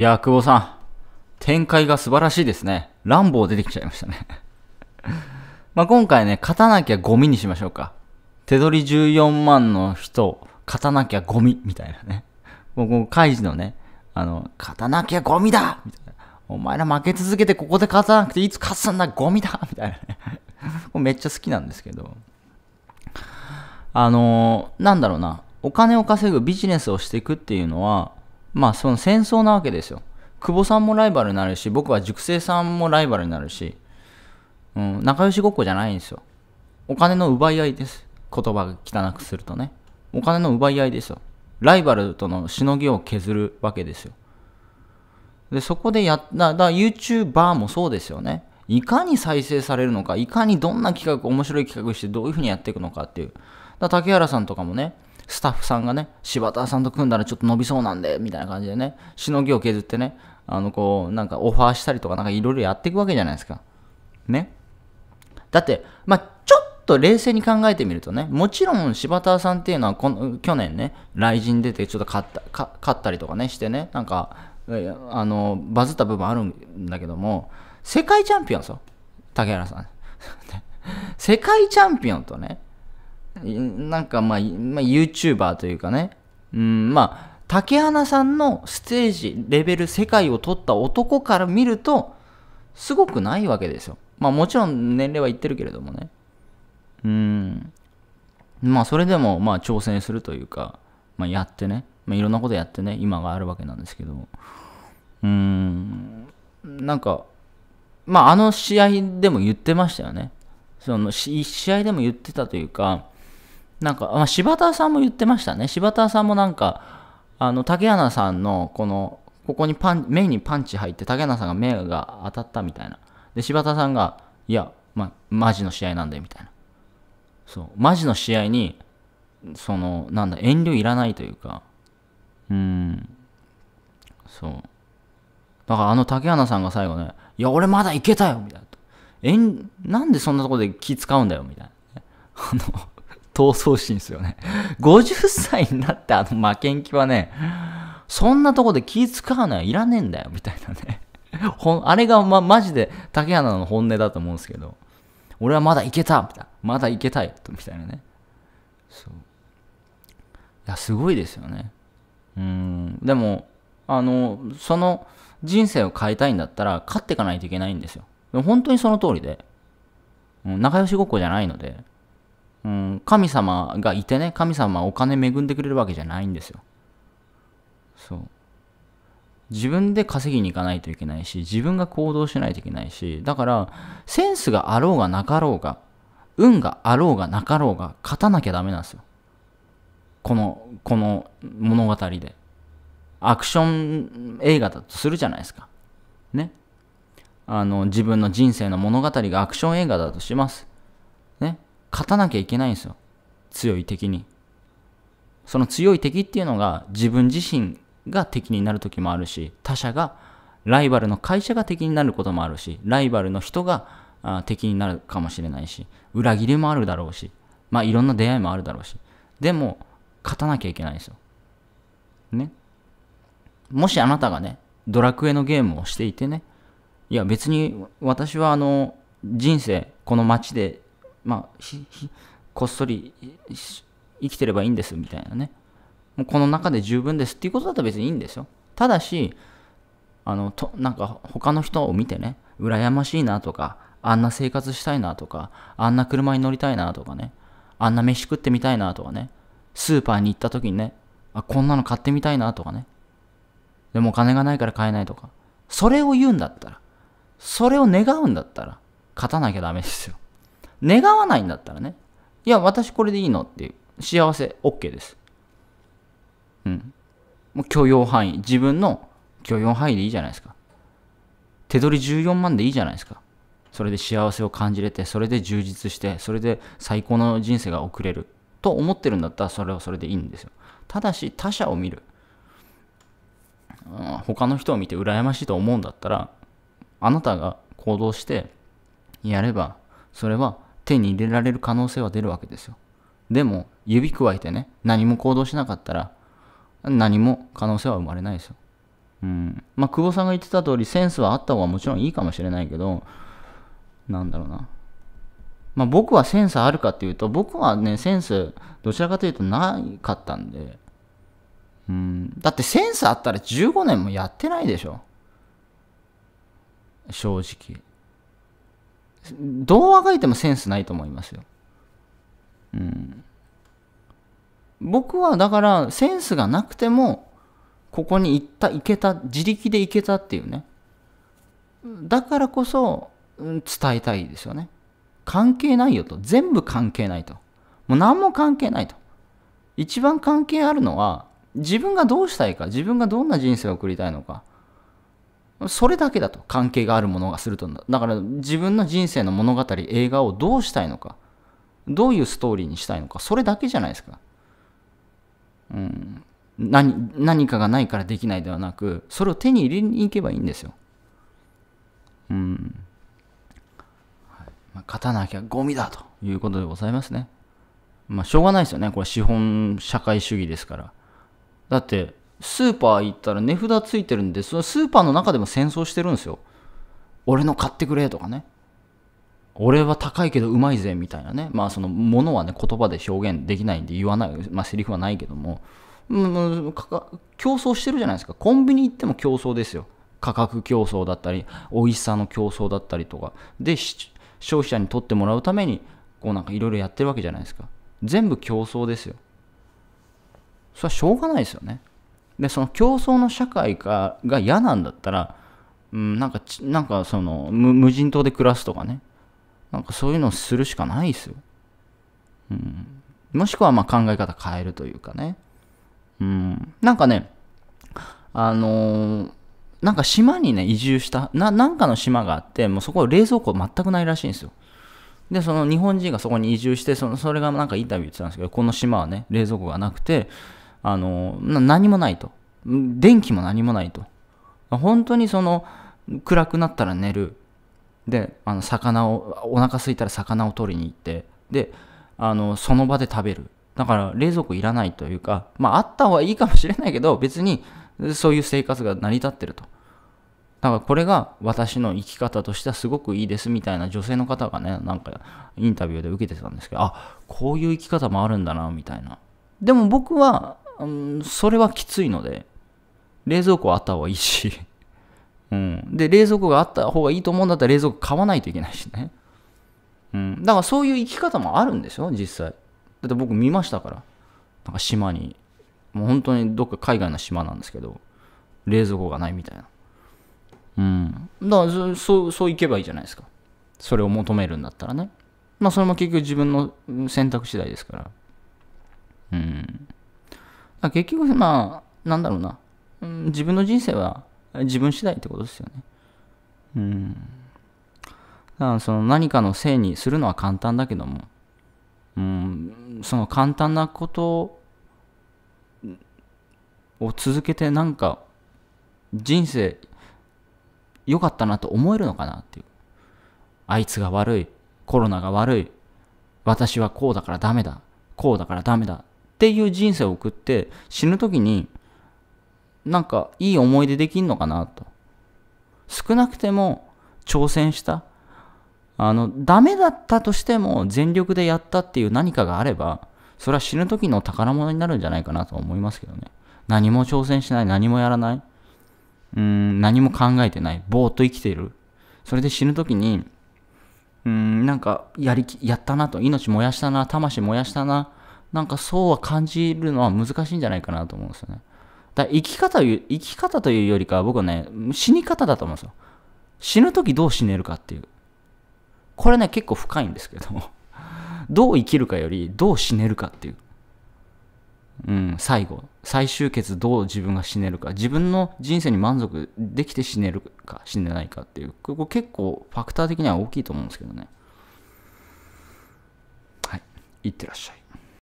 いや、久保さん。展開が素晴らしいですね。乱暴出てきちゃいましたね ま今回ね、勝たなきゃゴミにしましょうか。手取り14万の人、勝たなきゃゴミ、みたいなね。もう、カイジのね、あの、勝たなきゃゴミだみたいな。お前ら負け続けてここで勝たなくていつ勝つんだゴミだみたいなね めっちゃ好きなんですけど。あのー、なんだろうな。お金を稼ぐビジネスをしていくっていうのは、まあその戦争なわけですよ。久保さんもライバルになるし、僕は塾生さんもライバルになるし、うん、仲良しごっこじゃないんですよ。お金の奪い合いです。言葉汚くするとね。お金の奪い合いですよ。ライバルとのしのぎを削るわけですよ。で、そこでやった、だ YouTuber もそうですよね。いかに再生されるのか、いかにどんな企画、面白い企画してどういうふうにやっていくのかっていう。だ竹原さんとかもね、スタッフさんがね、柴田さんと組んだらちょっと伸びそうなんで、みたいな感じでね、しのぎを削ってね、あの、こう、なんかオファーしたりとか、なんかいろいろやっていくわけじゃないですか。ね。だって、まあ、ちょっと冷静に考えてみるとね、もちろん柴田さんっていうのはこの、去年ね、来陣出てちょっと勝った勝ったりとかね、してね、なんか、あの、バズった部分あるんだけども、世界チャンピオンですよ。竹原さん。世界チャンピオンとね、なんかまあ、まあ、YouTuber というかね、うん、まあ、竹花さんのステージ、レベル、世界を取った男から見ると、すごくないわけですよ。まあもちろん年齢は言ってるけれどもね。うん。まあそれでも、まあ挑戦するというか、まあやってね、まあいろんなことやってね、今があるわけなんですけど、うん、なんか、まああの試合でも言ってましたよね。その、1試合でも言ってたというか、なんか、まあ、柴田さんも言ってましたね。柴田さんもなんか、あの、竹穴さんの、この、ここにパン、目にパンチ入って、竹穴さんが目が当たったみたいな。で、柴田さんが、いや、ま、マジの試合なんだよ、みたいな。そう、マジの試合に、その、なんだ、遠慮いらないというか、うん、そう。だからあの竹穴さんが最後ね、いや、俺まだいけたよみたいな。えん、なんでそんなとこで気使うんだよみたいな。あの闘争心ですよね。50 歳になってあの負けん気はね、そんなとこで気使うのはいらねえんだよ、みたいなね。ほんあれが、ま、マジで竹花の本音だと思うんですけど、俺はまだいけたみたいな。まだいけたいみたいなね。そう。いや、すごいですよね。うん。でも、あの、その人生を変えたいんだったら、勝っていかないといけないんですよ。本当にその通りで、うん、仲良しごっこじゃないので、うん、神様がいてね、神様はお金恵んでくれるわけじゃないんですよ。そう。自分で稼ぎに行かないといけないし、自分が行動しないといけないし、だから、センスがあろうがなかろうが、運があろうがなかろうが、勝たなきゃダメなんですよ。この、この物語で。アクション映画だとするじゃないですか。ね。あの、自分の人生の物語がアクション映画だとします。ね。勝たなきゃいけないんですよ。強い敵に。その強い敵っていうのが自分自身が敵になる時もあるし、他者が、ライバルの会社が敵になることもあるし、ライバルの人が敵になるかもしれないし、裏切りもあるだろうし、まあいろんな出会いもあるだろうし。でも、勝たなきゃいけないんですよ。ね。もしあなたがね、ドラクエのゲームをしていてね、いや別に私はあの、人生、この街でまあ、こっそり生きてればいいんですみたいなね。もうこの中で十分ですっていうことだと別にいいんですよ。ただし、あの、と、なんか他の人を見てね、羨ましいなとか、あんな生活したいなとか、あんな車に乗りたいなとかね、あんな飯食ってみたいなとかね、スーパーに行った時にね、あ、こんなの買ってみたいなとかね。でもお金がないから買えないとか。それを言うんだったら、それを願うんだったら、勝たなきゃダメですよ。願わないんだったらね、いや、私これでいいのっていう、幸せ OK です。うん。もう許容範囲、自分の許容範囲でいいじゃないですか。手取り14万でいいじゃないですか。それで幸せを感じれて、それで充実して、それで最高の人生が送れる。と思ってるんだったら、それはそれでいいんですよ。ただし、他者を見る。他の人を見て羨ましいと思うんだったら、あなたが行動してやれば、それは手に入れられる可能性は出るわけですよ。でも、指くわえてね、何も行動しなかったら、何も可能性は生まれないですよ。うん。まあ、久保さんが言ってた通り、センスはあった方がもちろんいいかもしれないけど、なんだろうな。まあ、僕はセンスあるかっていうと、僕はね、センス、どちらかというとなかったんで、うん。だってセンスあったら15年もやってないでしょ。正直。どうあがいてもセンスないと思いますよ。うん。僕はだからセンスがなくてもここに行った行けた自力で行けたっていうねだからこそ、うん、伝えたいですよね関係ないよと全部関係ないともう何も関係ないと一番関係あるのは自分がどうしたいか自分がどんな人生を送りたいのかそれだけだと関係があるものがするとだから自分の人生の物語映画をどうしたいのかどういうストーリーにしたいのかそれだけじゃないですか、うん、何何かがないからできないではなくそれを手に入れに行けばいいんですよ、うんまあ、勝たなきゃゴミだということでございますねまあしょうがないですよねこれ資本社会主義ですからだってスーパー行ったら値札ついてるんで、そのスーパーの中でも戦争してるんですよ。俺の買ってくれとかね。俺は高いけどうまいぜみたいなね。まあそのものはね、言葉で表現できないんで言わない。まあセリフはないけども。うん、競争してるじゃないですか。コンビニ行っても競争ですよ。価格競争だったり、美味しさの競争だったりとか。で、消費者に取ってもらうために、こうなんかいろいろやってるわけじゃないですか。全部競争ですよ。それはしょうがないですよね。でその競争の社会が嫌なんだったら、うん、なんかなんかその無人島で暮らすとかねなんかそういうのをするしかないですよ、うん、もしくはま考え方変えるというかね、うん、なんかねあのー、なんか島にね移住したななんかの島があってもうそこは冷蔵庫全くないらしいんですよでその日本人がそこに移住してそのそれがなんかインタビュー言ってたんですけどこの島はね冷蔵庫がなくてあの何もないと電気も何もないと本当にその暗くなったら寝るであの魚をお腹空いたら魚を取りに行ってであのその場で食べるだから冷蔵庫いらないというかまああった方がいいかもしれないけど別にそういう生活が成り立ってるとだからこれが私の生き方としてはすごくいいですみたいな女性の方がねなんかインタビューで受けてたんですけどあこういう生き方もあるんだなみたいなでも僕はうん、それはきついので、冷蔵庫あった方がいいし、うん。で、冷蔵庫があった方がいいと思うんだったら冷蔵庫買わないといけないしね。うん。だからそういう生き方もあるんでしょ、実際。だって僕見ましたから。なんか島に、もう本当にどっか海外の島なんですけど、冷蔵庫がないみたいな。うん。だからそ、そう、そういけばいいじゃないですか。それを求めるんだったらね。まあそれも結局自分の選択次第ですから。うん。あ、結局、まあ、なんだろうな、うん。自分の人生は自分次第ってことですよね。うん。だからその何かのせいにするのは簡単だけども、うん、その簡単なことを続けてなんか人生良かったなと思えるのかなっていう。あいつが悪い。コロナが悪い。私はこうだからダメだ。こうだからダメだ。っていう人生を送って死ぬ時になんかいい思い出できんのかなと少なくても挑戦したあのダメだったとしても全力でやったっていう何かがあればそれは死ぬ時の宝物になるんじゃないかなと思いますけどね何も挑戦しない何もやらないうん何も考えてないぼーっと生きているそれで死ぬ時にうんなんかやりやったなと命燃やしたな魂燃やしたななんかそうは感じるのは難しいんじゃないかなと思うんですよね。だ生き方生き方というよりかは僕はね、死に方だと思うんですよ。死ぬ時どう死ねるかっていう。これね、結構深いんですけども。どう生きるかより、どう死ねるかっていう。うん、最後。最終決どう自分が死ねるか。自分の人生に満足できて死ねるか、死ねないかっていう。ここ結構ファクター的には大きいと思うんですけどね。はい。いってらっしゃい。